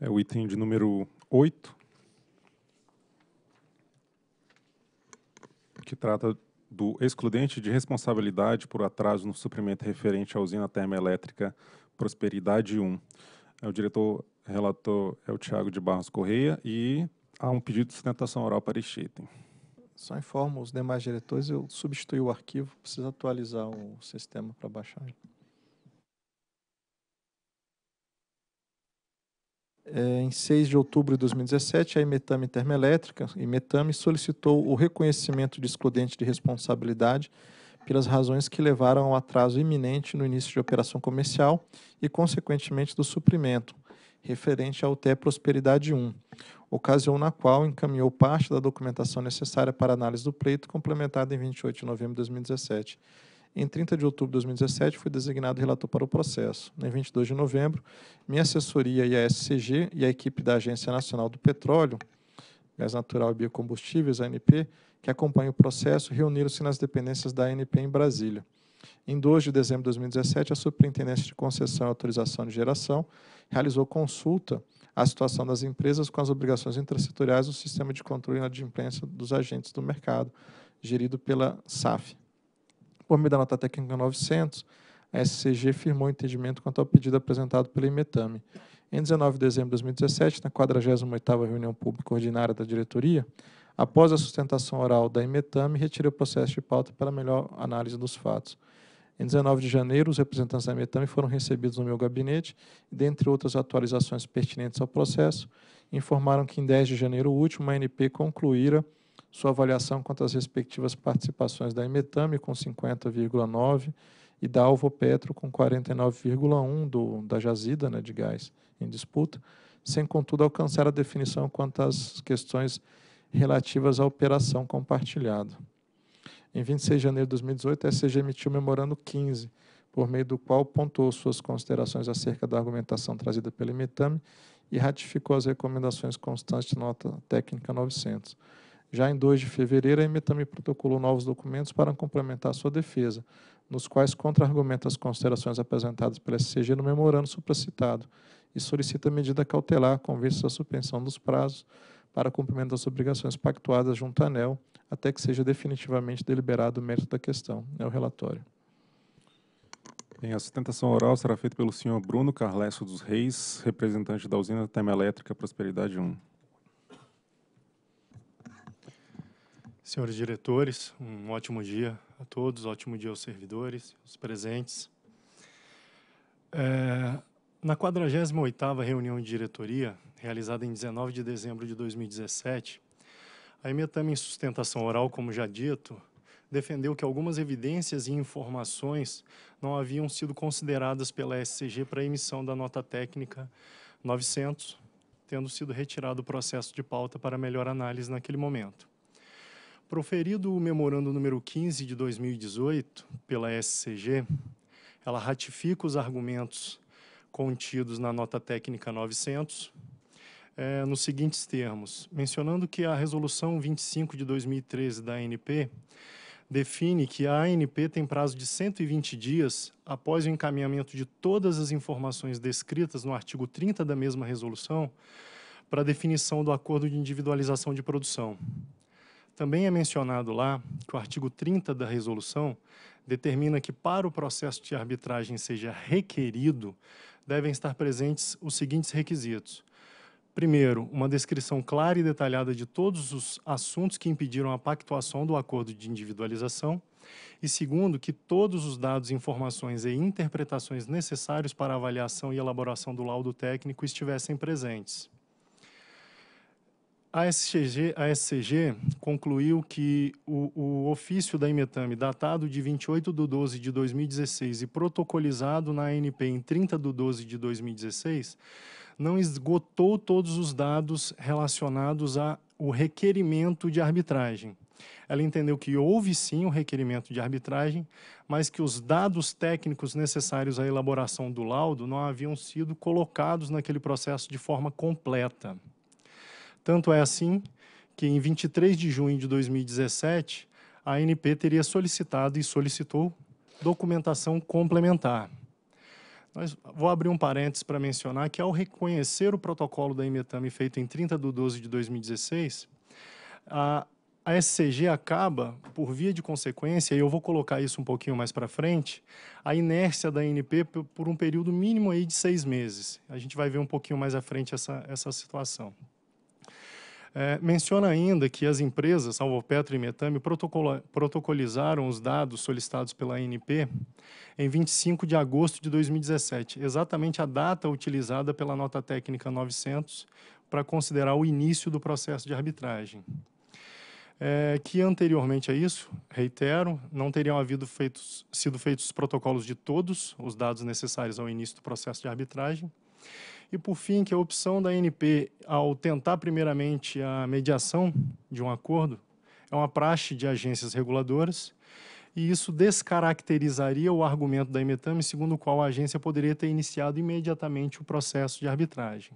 é o item de número 8, que trata do excludente de responsabilidade por atraso no suprimento referente à usina termoelétrica Prosperidade 1. É o diretor relator é o Tiago de Barros Correia e há um pedido de sustentação oral para este item. Só informo os demais diretores, eu substituí o arquivo, preciso atualizar o sistema para baixar. é, em 6 de outubro de 2017, a Imetame Termoelétrica, Imetame, solicitou o reconhecimento de excludente de responsabilidade pelas razões que levaram ao atraso iminente no início de operação comercial e, consequentemente, do suprimento, referente ao TE Prosperidade 1, ocasião na qual encaminhou parte da documentação necessária para análise do pleito, complementada em 28 de novembro de 2017. Em 30 de outubro de 2017, fui designado relator para o processo. Em 22 de novembro, minha assessoria e a SCG e a equipe da Agência Nacional do Petróleo, Gás Natural e Biocombustíveis, ANP, que acompanha o processo, reuniram-se nas dependências da ANP em Brasília. Em 2 de dezembro de 2017, a Superintendência de Concessão e Autorização de Geração realizou consulta à situação das empresas com as obrigações intrasetoriais do Sistema de Controle e Inadimplência dos Agentes do Mercado, gerido pela SAF. Por meio da nota técnica 900, a SCG firmou entendimento quanto ao pedido apresentado pela Imetame. Em 19 de dezembro de 2017, na 48ª reunião pública ordinária da diretoria, após a sustentação oral da Imetame, retirei o processo de pauta para melhor análise dos fatos. Em 19 de janeiro, os representantes da Imetame foram recebidos no meu gabinete e, dentre outras atualizações pertinentes ao processo, informaram que em 10 de janeiro último, a ANP concluíra sua avaliação quanto às respectivas participações da Imetame com 50,9% e da Petro com 49,1% do, da jazida né, de gás em disputa, sem, contudo, alcançar a definição quanto às questões relativas à operação compartilhada. Em 26 de janeiro de 2018, a SCG emitiu o memorando 15, por meio do qual pontuou suas considerações acerca da argumentação trazida pelo Imetame e ratificou as recomendações constantes de nota técnica 900. Já em 2 de fevereiro, a EME também protocolou novos documentos para complementar sua defesa, nos quais contra-argumenta as considerações apresentadas pela SCG no memorando supracitado e solicita medida cautelar com vista à suspensão dos prazos para cumprimento das obrigações pactuadas junto à ANEL, até que seja definitivamente deliberado o mérito da questão. É o relatório. Bem, a sustentação oral será feita pelo senhor Bruno Carlesso dos Reis, representante da usina Termoelétrica Prosperidade 1. Senhores diretores, um ótimo dia a todos, ótimo dia aos servidores, os presentes. É, na 48ª reunião de diretoria, realizada em 19 de dezembro de 2017, a Emetama em sustentação oral, como já dito, defendeu que algumas evidências e informações não haviam sido consideradas pela SCG para a emissão da nota técnica 900, tendo sido retirado o processo de pauta para melhor análise naquele momento. Proferido o memorando número 15 de 2018 pela SCG, ela ratifica os argumentos contidos na nota técnica 900 é, eh, nos seguintes termos, mencionando que a resolução 25 de 2013 da ANP define que a ANP tem prazo de 120 dias após o encaminhamento de todas as informações descritas no artigo 30 da mesma resolução para definição do acordo de individualização de produção. Também é mencionado lá que o artigo 30 da resolução determina que para o processo de arbitragem seja requerido, devem estar presentes os seguintes requisitos. Primeiro, uma descrição clara e detalhada de todos os assuntos que impediram a pactuação do acordo de individualização. E segundo, que todos os dados, informações e interpretações necessários para a avaliação e elaboração do laudo técnico estivessem presentes. A SCG, a SCG concluiu que o, o ofício da Imetame, datado de 28 de 12 de 2016 e protocolizado na ANP em 30 de 12 de 2016, não esgotou todos os dados relacionados ao requerimento de arbitragem. Ela entendeu que houve sim o um requerimento de arbitragem, mas que os dados técnicos necessários à elaboração do laudo não haviam sido colocados naquele processo de forma completa. Tanto é assim que, em 23 de junho de 2017, a ANP teria solicitado e solicitou documentação complementar. Mas vou abrir um parênteses para mencionar que, ao reconhecer o protocolo da Imetame feito em 30 de 12 de 2016, a, a SCG acaba, por via de consequência, e eu vou colocar isso um pouquinho mais para frente, a inércia da ANP por um período mínimo aí de seis meses. A gente vai ver um pouquinho mais à frente essa, essa situação. É, menciona ainda que as empresas, salvo Petro e Metame, protocolizaram os dados solicitados pela ANP em 25 de agosto de 2017, exatamente a data utilizada pela nota técnica 900 para considerar o início do processo de arbitragem. É, que anteriormente a isso, reitero, não teriam havido feitos, sido feitos os protocolos de todos os dados necessários ao início do processo de arbitragem, e por fim, que a opção da ANP ao tentar primeiramente a mediação de um acordo é uma praxe de agências reguladoras e isso descaracterizaria o argumento da Emetame, segundo o qual a agência poderia ter iniciado imediatamente o processo de arbitragem.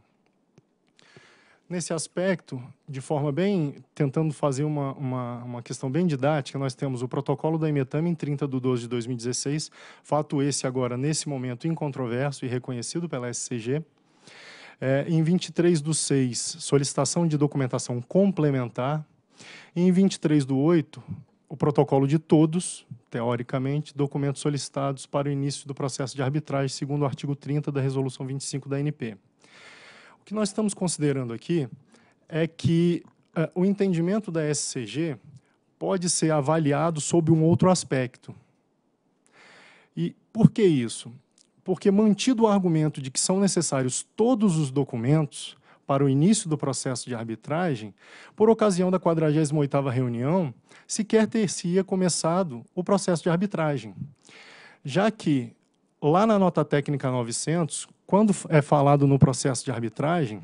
Nesse aspecto, de forma bem, tentando fazer uma, uma, uma questão bem didática, nós temos o protocolo da Emetame em 30 de 12 de 2016, fato esse agora, nesse momento, incontroverso e reconhecido pela SCG, é, em 23 do 6, solicitação de documentação complementar. E em 23 do 8, o protocolo de todos, teoricamente, documentos solicitados para o início do processo de arbitragem, segundo o artigo 30 da Resolução 25 da ANP. O que nós estamos considerando aqui é que uh, o entendimento da SCG pode ser avaliado sob um outro aspecto. E por que isso? porque, mantido o argumento de que são necessários todos os documentos para o início do processo de arbitragem, por ocasião da 48ª reunião, sequer teria começado o processo de arbitragem. Já que, lá na nota técnica 900, quando é falado no processo de arbitragem,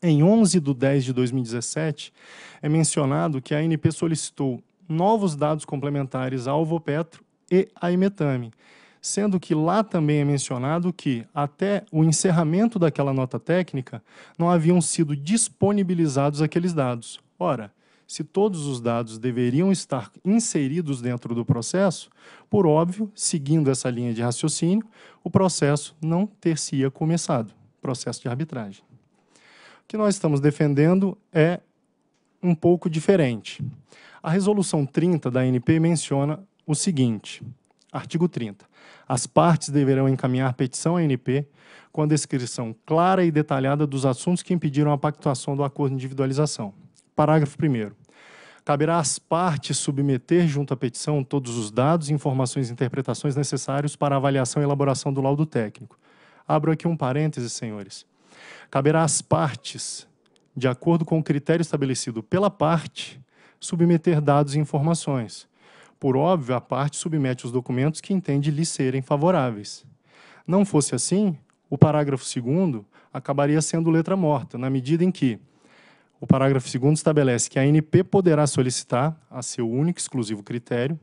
em 11 de 10 de 2017, é mencionado que a ANP solicitou novos dados complementares à Alvopetro e à Imetame, sendo que lá também é mencionado que, até o encerramento daquela nota técnica, não haviam sido disponibilizados aqueles dados. Ora, se todos os dados deveriam estar inseridos dentro do processo, por óbvio, seguindo essa linha de raciocínio, o processo não teria começado processo de arbitragem. O que nós estamos defendendo é um pouco diferente. A resolução 30 da ANP menciona o seguinte: artigo 30. As partes deverão encaminhar petição à ANP com a descrição clara e detalhada dos assuntos que impediram a pactuação do acordo de individualização. Parágrafo 1. Caberá às partes submeter junto à petição todos os dados, informações e interpretações necessários para a avaliação e elaboração do laudo técnico. Abro aqui um parêntese, senhores. Caberá às partes, de acordo com o critério estabelecido pela parte, submeter dados e informações. Por óbvio, a parte submete os documentos que entende lhe serem favoráveis. Não fosse assim, o parágrafo 2 acabaria sendo letra morta, na medida em que o parágrafo 2 estabelece que a ANP poderá solicitar, a seu único e exclusivo critério,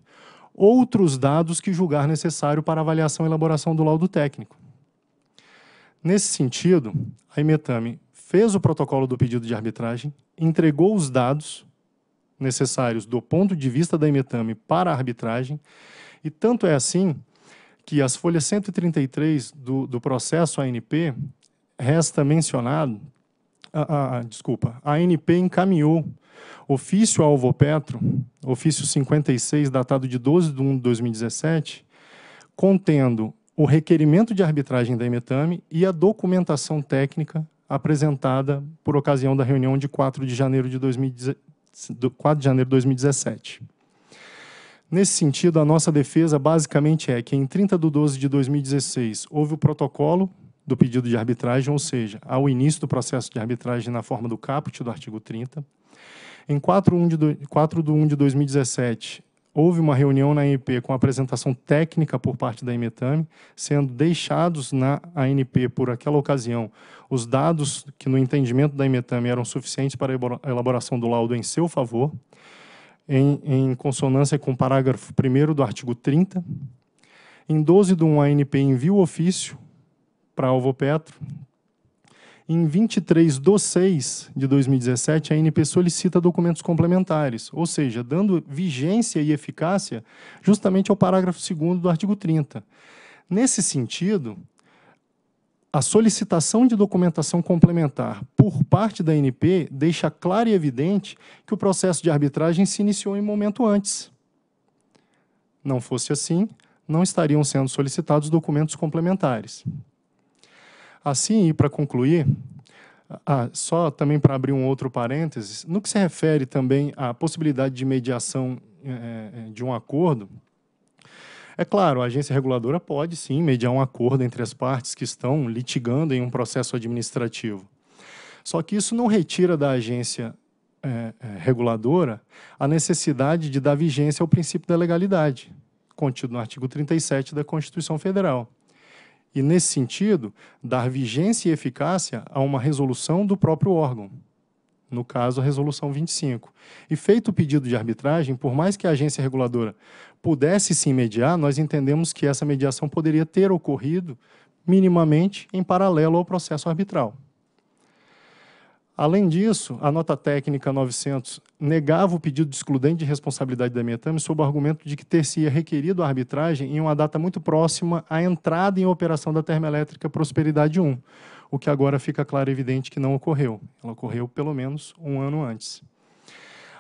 outros dados que julgar necessário para avaliação e elaboração do laudo técnico. Nesse sentido, a Imetame fez o protocolo do pedido de arbitragem, entregou os dados necessários do ponto de vista da Emetame para a arbitragem, e tanto é assim que as folhas 133 do, do processo ANP resta mencionado, a, a, a, desculpa, a ANP encaminhou ofício ao Alvopetro, ofício 56, datado de 12 de 1 de 2017, contendo o requerimento de arbitragem da Emetame e a documentação técnica apresentada por ocasião da reunião de 4 de janeiro de 2017 do 4 de janeiro de 2017. Nesse sentido, a nossa defesa basicamente é que em 30 de 12 de 2016 houve o protocolo do pedido de arbitragem, ou seja, ao início do processo de arbitragem na forma do caput do artigo 30. Em 4 de 1 de, 4 de, 1 de 2017, houve uma reunião na ANP com apresentação técnica por parte da Imetame, sendo deixados na ANP por aquela ocasião os dados que no entendimento da Imetame eram suficientes para a elaboração do laudo em seu favor, em, em consonância com o parágrafo 1 do artigo 30. Em 12 de 1, a ANP envia o ofício para Alvopetro, em 23 de 6 de 2017, a ANP solicita documentos complementares, ou seja, dando vigência e eficácia justamente ao parágrafo 2 do artigo 30. Nesse sentido, a solicitação de documentação complementar por parte da ANP deixa claro e evidente que o processo de arbitragem se iniciou em momento antes. Não fosse assim, não estariam sendo solicitados documentos complementares. Assim, e para concluir, ah, só também para abrir um outro parênteses, no que se refere também à possibilidade de mediação é, de um acordo, é claro, a agência reguladora pode sim mediar um acordo entre as partes que estão litigando em um processo administrativo. Só que isso não retira da agência é, é, reguladora a necessidade de dar vigência ao princípio da legalidade, contido no artigo 37 da Constituição Federal e, nesse sentido, dar vigência e eficácia a uma resolução do próprio órgão, no caso, a Resolução 25. E feito o pedido de arbitragem, por mais que a agência reguladora pudesse se mediar, nós entendemos que essa mediação poderia ter ocorrido minimamente em paralelo ao processo arbitral. Além disso, a nota técnica 900 negava o pedido de excludente de responsabilidade da Mietame sob o argumento de que ter-se-ia requerido a arbitragem em uma data muito próxima à entrada em operação da termoelétrica Prosperidade 1, o que agora fica claro e evidente que não ocorreu. Ela ocorreu pelo menos um ano antes.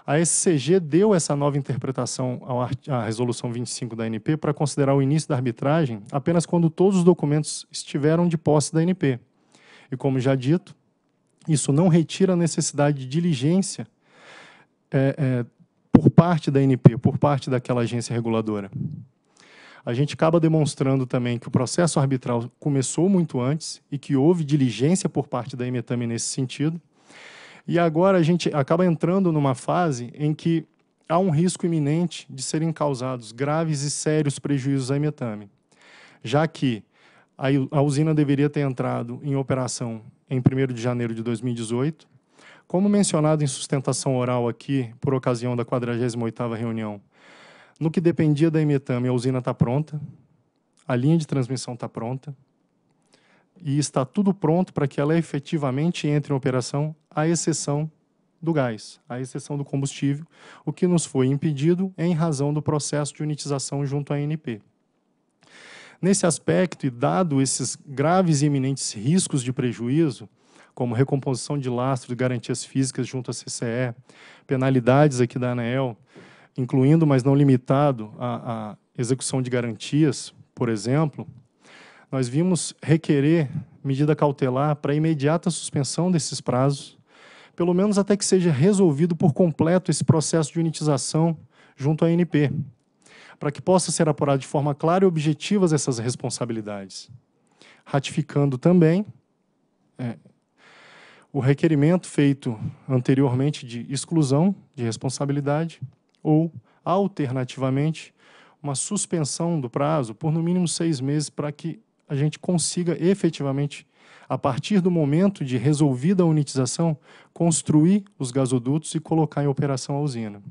A SCG deu essa nova interpretação à Resolução 25 da ANP para considerar o início da arbitragem apenas quando todos os documentos estiveram de posse da ANP. E como já dito, isso não retira a necessidade de diligência é, é, por parte da NP, por parte daquela agência reguladora. A gente acaba demonstrando também que o processo arbitral começou muito antes e que houve diligência por parte da Emetame nesse sentido. E agora a gente acaba entrando numa fase em que há um risco iminente de serem causados graves e sérios prejuízos à Emetame, já que a usina deveria ter entrado em operação em 1 de janeiro de 2018. Como mencionado em sustentação oral aqui, por ocasião da 48ª reunião, no que dependia da Emetame, a usina está pronta, a linha de transmissão está pronta, e está tudo pronto para que ela efetivamente entre em operação, à exceção do gás, à exceção do combustível, o que nos foi impedido em razão do processo de unitização junto à ANP. Nesse aspecto, e dado esses graves e iminentes riscos de prejuízo, como recomposição de lastro de garantias físicas junto à CCE, penalidades aqui da ANEEL, incluindo, mas não limitado, a, a execução de garantias, por exemplo, nós vimos requerer medida cautelar para imediata suspensão desses prazos, pelo menos até que seja resolvido por completo esse processo de unitização junto à ANP para que possa ser apurado de forma clara e objetiva essas responsabilidades. Ratificando também é, o requerimento feito anteriormente de exclusão de responsabilidade ou, alternativamente, uma suspensão do prazo por no mínimo seis meses para que a gente consiga efetivamente, a partir do momento de resolvida a unitização, construir os gasodutos e colocar em operação a usina.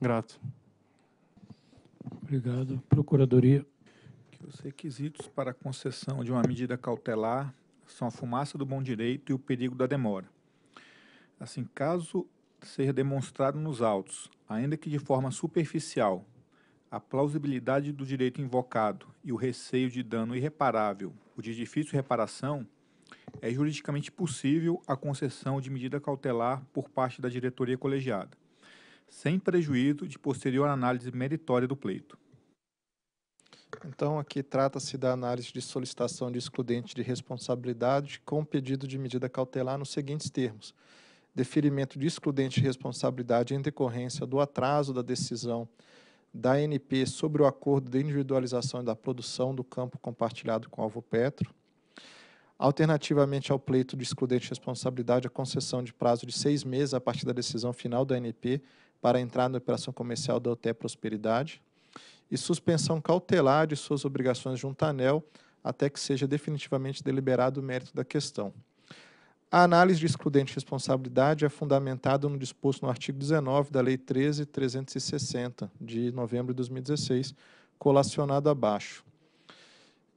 Grato. Obrigado. Procuradoria. os requisitos para a concessão de uma medida cautelar são a fumaça do bom direito e o perigo da demora. Assim, caso seja demonstrado nos autos, ainda que de forma superficial, a plausibilidade do direito invocado e o receio de dano irreparável ou de difícil reparação, é juridicamente possível a concessão de medida cautelar por parte da diretoria colegiada sem prejuízo de posterior análise meritória do pleito. Então, aqui trata-se da análise de solicitação de excludente de responsabilidade com pedido de medida cautelar nos seguintes termos: deferimento de excludente de responsabilidade em decorrência do atraso da decisão da ANP sobre o acordo de individualização da produção do campo compartilhado com Alvo Petro. Alternativamente ao pleito de excludente de responsabilidade, a concessão de prazo de seis meses a partir da decisão final da ANP para entrar na operação comercial da OTE Prosperidade e suspensão cautelar de suas obrigações junto à ANEL até que seja definitivamente deliberado o mérito da questão. A análise de excludente responsabilidade é fundamentada no disposto no artigo 19 da Lei 13.360, de novembro de 2016, colacionado abaixo.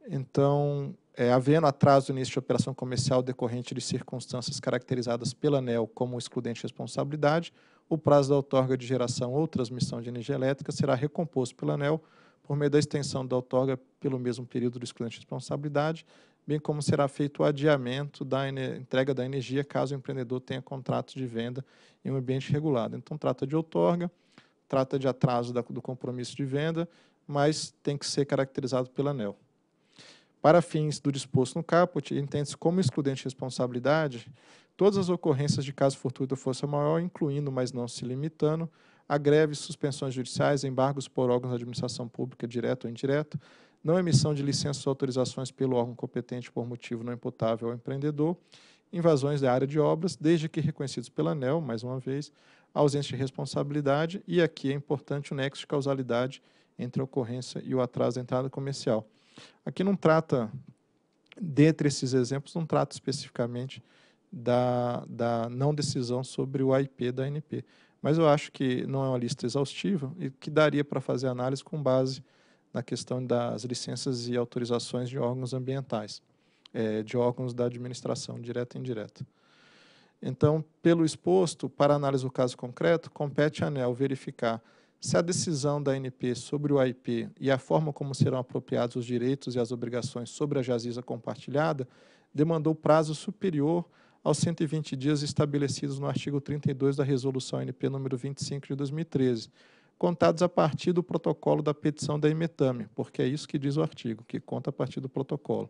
Então, é, havendo atraso no início de operação comercial decorrente de circunstâncias caracterizadas pela ANEL como excludente de responsabilidade, o prazo da outorga de geração ou transmissão de energia elétrica será recomposto pela ANEL por meio da extensão da outorga pelo mesmo período do excludente de responsabilidade, bem como será feito o adiamento da entrega da energia caso o empreendedor tenha contrato de venda em um ambiente regulado. Então, trata de outorga, trata de atraso da, do compromisso de venda, mas tem que ser caracterizado pela ANEL. Para fins do disposto no caput, entende-se como excludente de responsabilidade todas as ocorrências de caso fortuito ou força maior, incluindo, mas não se limitando, a greves, suspensões judiciais, embargos por órgãos da administração pública, direta ou indireta, não emissão de licenças ou autorizações pelo órgão competente por motivo não imputável ao empreendedor, invasões da área de obras, desde que reconhecidos pela ANEL, mais uma vez, ausência de responsabilidade, e aqui é importante o nexo de causalidade entre a ocorrência e o atraso da entrada comercial. Aqui não trata, dentre esses exemplos, não trata especificamente da, da não decisão sobre o IP da ANP. Mas eu acho que não é uma lista exaustiva e que daria para fazer análise com base na questão das licenças e autorizações de órgãos ambientais, é, de órgãos da administração, direta e indireta. Então, pelo exposto, para análise do caso concreto, compete à ANEL verificar se a decisão da ANP sobre o AIP e a forma como serão apropriados os direitos e as obrigações sobre a jaziza compartilhada demandou prazo superior aos 120 dias estabelecidos no artigo 32 da Resolução NP número 25 de 2013, contados a partir do protocolo da petição da Imetame, porque é isso que diz o artigo, que conta a partir do protocolo.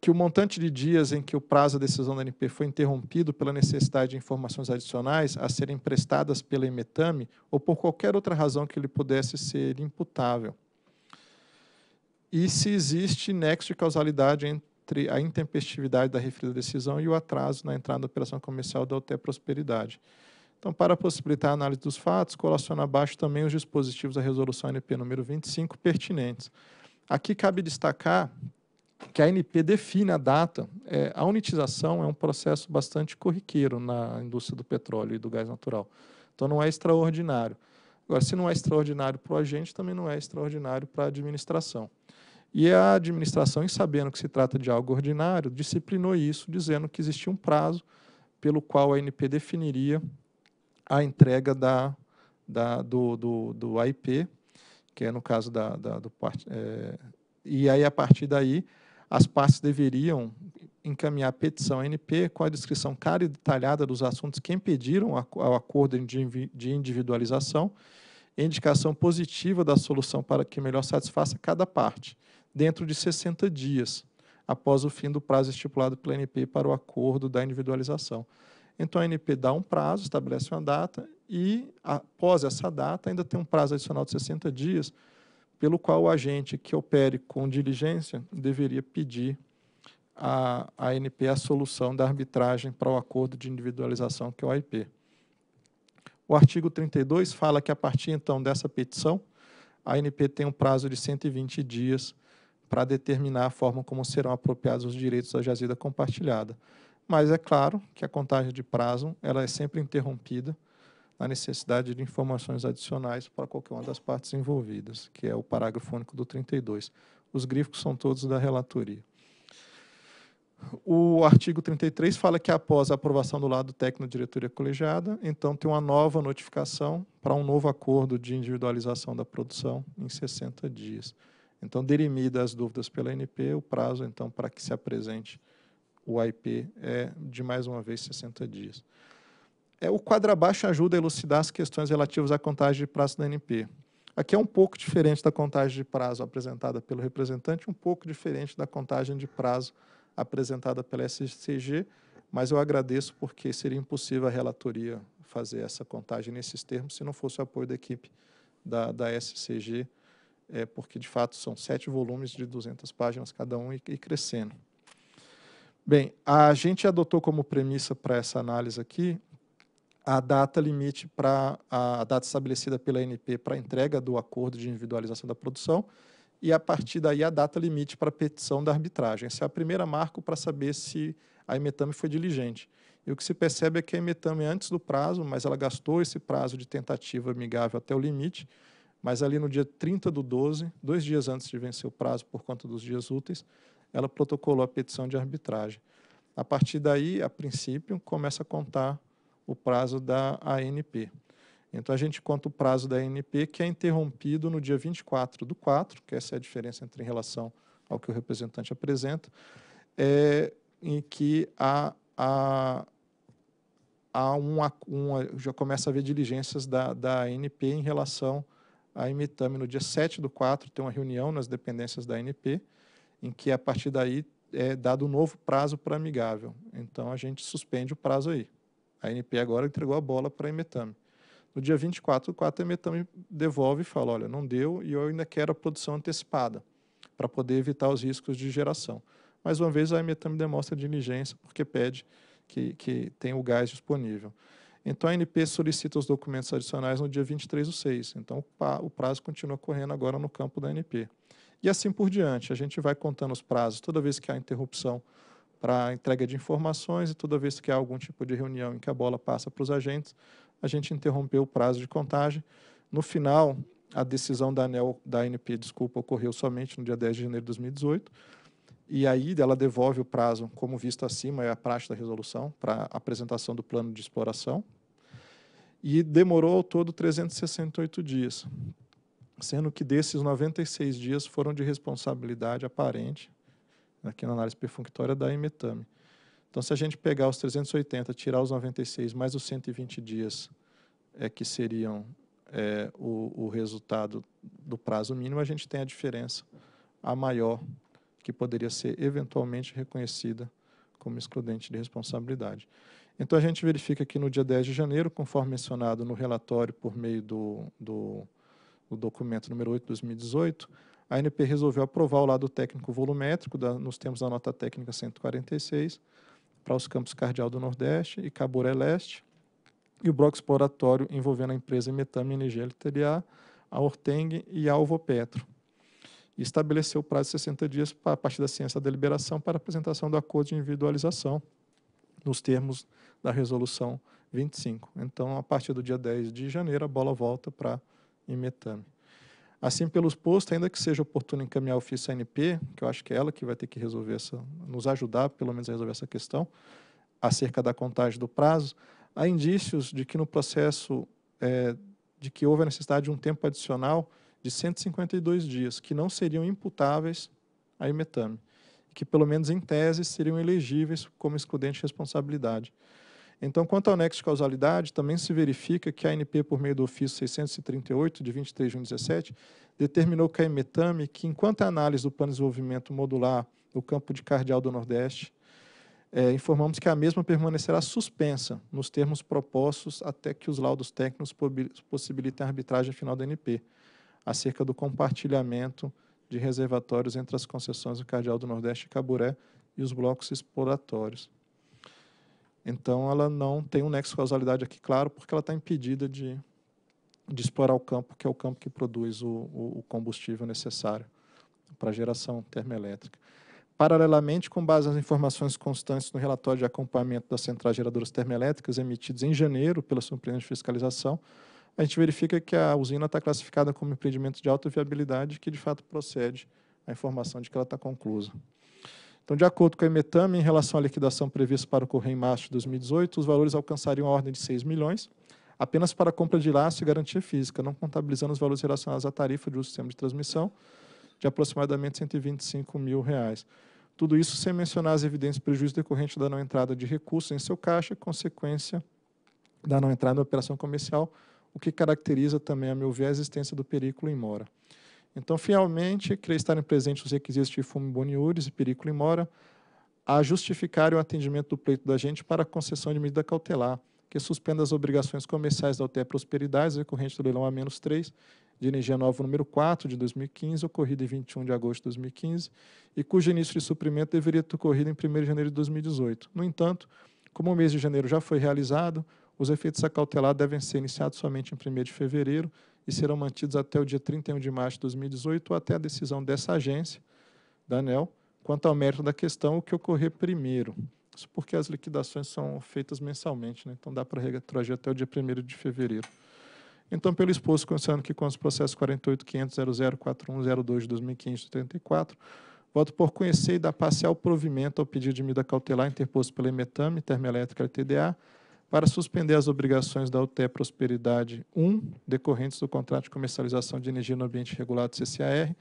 Que o montante de dias em que o prazo da decisão da NP foi interrompido pela necessidade de informações adicionais a serem prestadas pela Imetame ou por qualquer outra razão que lhe pudesse ser imputável. E se existe nexo de causalidade entre entre a intempestividade da referida decisão e o atraso na entrada da operação comercial da UTE Prosperidade. Então, para possibilitar a análise dos fatos, colaciona abaixo também os dispositivos da resolução NP número 25 pertinentes. Aqui cabe destacar que a NP define a data. É, a unitização é um processo bastante corriqueiro na indústria do petróleo e do gás natural. Então, não é extraordinário. Agora, se não é extraordinário para o agente, também não é extraordinário para a administração. E a administração, em sabendo que se trata de algo ordinário, disciplinou isso, dizendo que existia um prazo pelo qual a ANP definiria a entrega da, da do, do, do AIP, que é no caso da, da do parte. É, e aí, a partir daí, as partes deveriam encaminhar a petição à ANP com a descrição clara e detalhada dos assuntos que impediram o acordo de individualização, indicação positiva da solução para que melhor satisfaça cada parte dentro de 60 dias após o fim do prazo estipulado pela ANP para o acordo da individualização. Então, a ANP dá um prazo, estabelece uma data e, após essa data, ainda tem um prazo adicional de 60 dias, pelo qual o agente que opere com diligência deveria pedir à ANP a solução da arbitragem para o acordo de individualização, que é o AIP. O artigo 32 fala que, a partir, então, dessa petição, a ANP tem um prazo de 120 dias para determinar a forma como serão apropriados os direitos da jazida compartilhada. Mas é claro que a contagem de prazo ela é sempre interrompida na necessidade de informações adicionais para qualquer uma das partes envolvidas, que é o parágrafo único do 32. Os gríficos são todos da relatoria. O artigo 33 fala que após a aprovação do lado técnico da diretoria colegiada, então tem uma nova notificação para um novo acordo de individualização da produção em 60 dias. Então, derimida as dúvidas pela NP, o prazo então para que se apresente o IP é de mais uma vez 60 dias. É, o quadro abaixo ajuda a elucidar as questões relativas à contagem de prazo da NP. Aqui é um pouco diferente da contagem de prazo apresentada pelo representante, um pouco diferente da contagem de prazo apresentada pela SCG, mas eu agradeço porque seria impossível a relatoria fazer essa contagem nesses termos se não fosse o apoio da equipe da, da SCG é, porque de fato são sete volumes de 200 páginas cada um e, e crescendo. Bem, a gente adotou como premissa para essa análise aqui a data limite para a data estabelecida pela ANP para entrega do acordo de individualização da produção e a partir daí a data limite para petição da arbitragem. Essa é a primeira marco para saber se a Emetame foi diligente. E o que se percebe é que a Emetame antes do prazo, mas ela gastou esse prazo de tentativa amigável até o limite mas ali no dia 30 do 12, dois dias antes de vencer o prazo por conta dos dias úteis, ela protocolou a petição de arbitragem. A partir daí, a princípio, começa a contar o prazo da ANP. Então, a gente conta o prazo da ANP, que é interrompido no dia 24 do 4, que essa é a diferença entre em relação ao que o representante apresenta, é, em que há, há, há uma, uma, já começa a haver diligências da, da ANP em relação a Imitame, no dia 7 do 4, tem uma reunião nas dependências da ANP, em que, a partir daí, é dado um novo prazo para amigável. Então, a gente suspende o prazo aí. A ANP agora entregou a bola para a Imetame. No dia 24 do 4, a Imetame devolve e fala, olha, não deu e eu ainda quero a produção antecipada, para poder evitar os riscos de geração. Mais uma vez, a Imetame demonstra diligência, porque pede que, que tenha o gás disponível. Então, a ANP solicita os documentos adicionais no dia 23 do 6. Então, o prazo continua correndo agora no campo da ANP. E assim por diante, a gente vai contando os prazos toda vez que há interrupção para entrega de informações e toda vez que há algum tipo de reunião em que a bola passa para os agentes, a gente interrompeu o prazo de contagem. No final, a decisão da ANP, desculpa, ocorreu somente no dia 10 de janeiro de 2018, e aí ela devolve o prazo, como visto acima, é a praxe da resolução, para apresentação do plano de exploração. E demorou ao todo 368 dias, sendo que desses 96 dias foram de responsabilidade aparente, aqui na análise perfunctória da Imetame. Então, se a gente pegar os 380, tirar os 96, mais os 120 dias é que seriam é, o, o, resultado do prazo mínimo, a gente tem a diferença a maior que poderia ser eventualmente reconhecida como excludente de responsabilidade. Então, a gente verifica que no dia 10 de janeiro, conforme mencionado no relatório por meio do, do, do documento número 8 de 2018, a ANP resolveu aprovar o lado técnico volumétrico da, nos termos da nota técnica 146 para os campos Cardeal do Nordeste e Caburé Leste, e o bloco exploratório envolvendo a empresa Metame NG LTDA, a Orteng e a Alvopetro e estabeleceu o prazo de 60 dias para a parte da ciência da deliberação para apresentação do acordo de individualização, nos termos da resolução 25. Então, a partir do dia 10 de janeiro, a bola volta para Imetame. Assim, pelos postos, ainda que seja oportuno encaminhar o ofício ANP, que eu acho que é ela que vai ter que resolver essa, nos ajudar, pelo menos, a resolver essa questão, acerca da contagem do prazo, há indícios de que no processo, é, de que houve a necessidade de um tempo adicional de 152 dias, que não seriam imputáveis à imetame, que pelo menos em tese seriam elegíveis como excludente de responsabilidade. Então, quanto ao nexo de causalidade, também se verifica que a ANP, por meio do ofício 638, de 23 de junho de 2017 determinou que a Imetame, que enquanto a análise do plano de desenvolvimento modular no campo de Cardeal do Nordeste, é, informamos que a mesma permanecerá suspensa nos termos propostos até que os laudos técnicos possibilitem a arbitragem final da ANP acerca do compartilhamento de reservatórios entre as concessões do Cardeal do Nordeste e Caburé e os blocos exploratórios. Então, ela não tem um nexo causalidade aqui, claro, porque ela está impedida de, de explorar o campo, que é o campo que produz o, o combustível necessário para a geração termoelétrica. Paralelamente, com base nas informações constantes no relatório de acompanhamento das centrais geradoras termoelétricas emitidos em janeiro pela de Fiscalização, a gente verifica que a usina está classificada como empreendimento de alta viabilidade, que de fato procede a informação de que ela está conclusa. Então, de acordo com a Emetame, em relação à liquidação prevista para ocorrer em março de 2018, os valores alcançariam a ordem de 6 milhões, apenas para compra de laço e garantia física, não contabilizando os valores relacionados à tarifa de uso do sistema de transmissão, de aproximadamente 125 mil reais. Tudo isso sem mencionar as evidências de prejuízo decorrente da não entrada de recursos em seu caixa, consequência da não entrada na operação comercial, o que caracteriza também, a meu ver, a existência do perículo em mora. Então, finalmente, creio estarem presentes os requisitos de fumo boniúris e perículo em mora a justificar o atendimento do pleito da gente para a concessão de medida cautelar, que suspenda as obrigações comerciais da UTE Prosperidades, recorrente do leilão A-3, de energia nova número 4 de 2015, ocorrido em 21 de agosto de 2015, e cujo início de suprimento deveria ter ocorrido em 1 de janeiro de 2018. No entanto, como o mês de janeiro já foi realizado, os efeitos acautelados cautelar devem ser iniciados somente em 1 de fevereiro e serão mantidos até o dia 31 de março de 2018 ou até a decisão dessa agência, da ANEL, quanto ao mérito da questão, o que ocorrer primeiro. Isso porque as liquidações são feitas mensalmente, né? então dá para retroagir até o dia 1 de fevereiro. Então, pelo exposto, considerando que com os processos 48.500.0041.02 de 2015 34, voto por conhecer e dar parcial provimento ao pedido de medida cautelar interposto pela Emetame, Termoelétrica LTDA, para suspender as obrigações da UTE Prosperidade 1, decorrentes do contrato de comercialização de energia no ambiente regulado CCAR,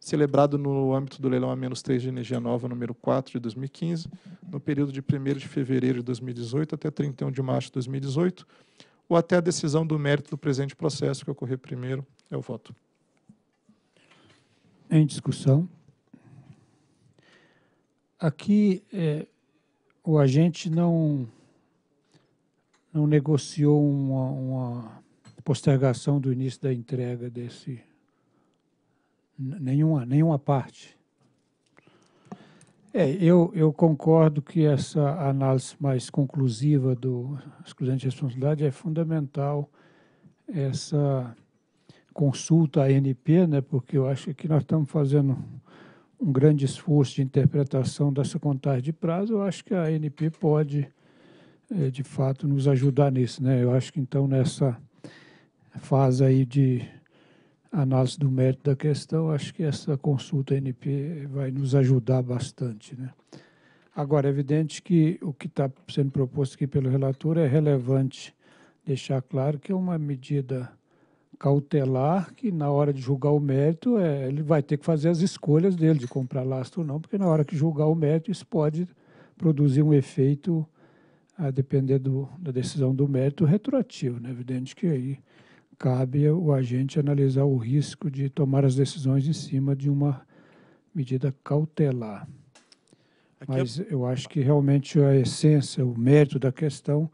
celebrado no âmbito do leilão A-3 de energia nova número 4 de 2015, no período de 1 de fevereiro de 2018 até 31 de março de 2018, ou até a decisão do mérito do presente processo que ocorrer primeiro. É o voto. Em discussão. Aqui, é, o agente não não negociou uma, uma postergação do início da entrega desse nenhuma nenhuma parte. É, eu, eu concordo que essa análise mais conclusiva do excludente de responsabilidade é fundamental essa consulta à ANP, né, porque eu acho que nós estamos fazendo um grande esforço de interpretação dessa contagem de prazo, eu acho que a ANP pode é, de fato nos ajudar nisso, né? Eu acho que então nessa fase aí de análise do mérito da questão, acho que essa consulta NP vai nos ajudar bastante, né? Agora, é evidente que o que está sendo proposto aqui pelo relator é relevante deixar claro que é uma medida cautelar que na hora de julgar o mérito é, ele vai ter que fazer as escolhas dele de comprar lastro ou não, porque na hora que julgar o mérito isso pode produzir um efeito a depender do, da decisão do mérito retroativo. É né? evidente que aí cabe o agente analisar o risco de tomar as decisões em cima de uma medida cautelar. É Mas eu... acho que realmente a essência, o mérito da questão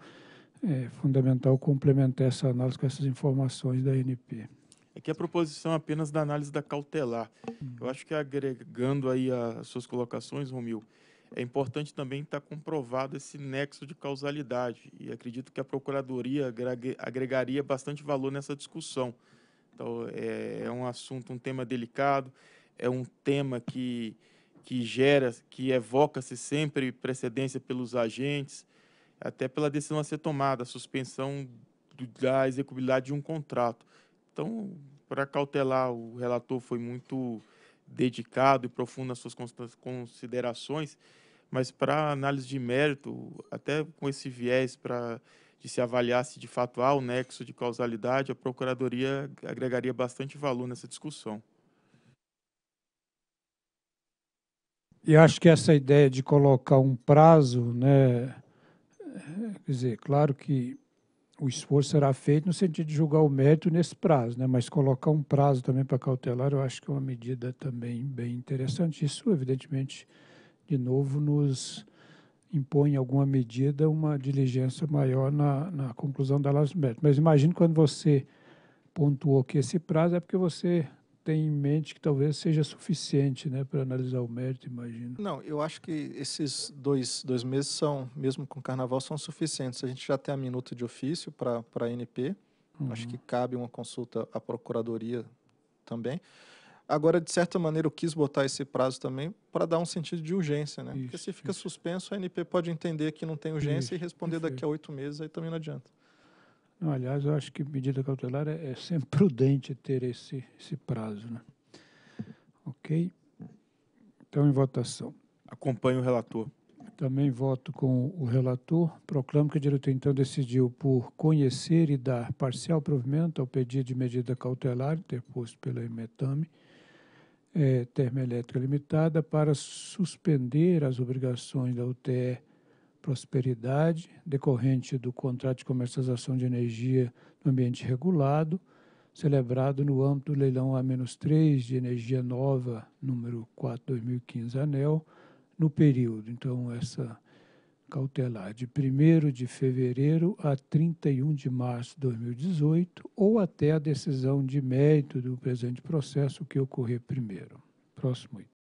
é fundamental complementar essa análise com essas informações da NP. Aqui é a proposição é apenas da análise da cautelar. Hum. Eu acho que agregando aí as suas colocações, Romil, é importante também estar tá comprovado esse nexo de causalidade. E acredito que a Procuradoria agregaria bastante valor nessa discussão. Então, é, é um assunto, um tema delicado, é um tema que, que gera, que evoca-se sempre precedência pelos agentes, até pela decisão a ser tomada, a suspensão da execuibilidade de um contrato. Então, para cautelar, o relator foi muito dedicado e profundo nas suas considerações mas para análise de mérito, até com esse viés para de se avaliar se de fato há o nexo de causalidade, a Procuradoria agregaria bastante valor nessa discussão. E acho que essa ideia de colocar um prazo, né, quer dizer, claro que o esforço será feito no sentido de julgar o mérito nesse prazo, né, mas colocar um prazo também para cautelar, eu acho que é uma medida também bem interessante. Isso, evidentemente, de novo, nos impõe, alguma medida, uma diligência maior na, na conclusão delas médicas. Mas imagino quando você pontuou que esse prazo é porque você tem em mente que talvez seja suficiente né, para analisar o mérito, imagino. Não, eu acho que esses dois, dois meses são, mesmo com o carnaval, são suficientes. A gente já tem a minuta de ofício para a NP. Uhum. Acho que cabe uma consulta à procuradoria também. Agora, de certa maneira, eu quis botar esse prazo também para dar um sentido de urgência, né? Isso, Porque se fica isso. suspenso, a NP pode entender que não tem urgência isso, e responder perfeito. daqui a oito meses, aí também não adianta. Não, aliás, eu acho que medida cautelar é, é sempre prudente ter esse, esse prazo, né? Ok? Então, em votação. Acompanho o relator. Também voto com o relator. Proclamo que o diretor então, decidiu por conhecer e dar parcial provimento ao pedido de medida cautelar interposto pela Emetame é, Termoelétrica Limitada para suspender as obrigações da UTE Prosperidade, decorrente do contrato de comercialização de energia no ambiente regulado, celebrado no âmbito do leilão A-3 de energia nova, número 4-2015 ANEL, no período. Então, essa cautelar de 1 de fevereiro a 31 de março de 2018 ou até a decisão de mérito do presente processo que ocorrer primeiro. Próximo item.